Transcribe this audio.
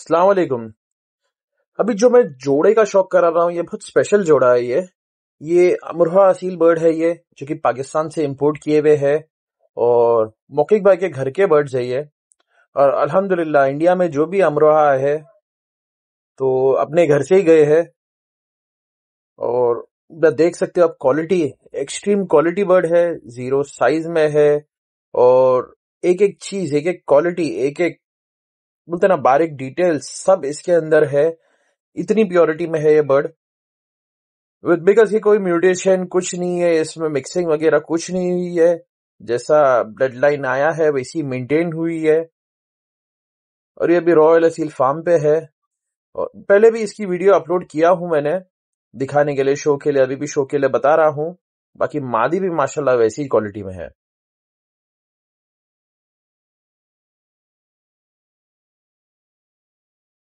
सलामकुम अभी जो मैं जोड़े का शौक करा रहा हूँ ये बहुत स्पेशल जोड़ा है ये ये अमरहा असील बर्ड है ये जो कि पाकिस्तान से इम्पोर्ट किए हुए है और मौकिक भाई के घर के बर्ड्स है ये और अल्हम्दुलिल्लाह इंडिया में जो भी अमरोहा है तो अपने घर से ही गए है और देख सकते हो आप क्वालिटी एक्सट्रीम क्वालिटी बर्ड है जीरो साइज में है और एक एक चीज एक एक क्वालिटी एक एक बोलते ना बारीक डिटेल्स सब इसके अंदर है इतनी प्योरिटी में है ये बर्ड विद बिकॉज ये कोई म्यूटेशन कुछ नहीं है इसमें मिक्सिंग वगैरह कुछ नहीं हुई है जैसा ब्लड लाइन आया है वैसी मेंटेन हुई है और ये अभी रॉयल असील फार्म पे है और पहले भी इसकी वीडियो अपलोड किया हूं मैंने दिखाने के लिए शो के लिए अभी भी शो के लिए बता रहा हूं बाकी मादी भी माशाल्लाह वैसी क्वालिटी में है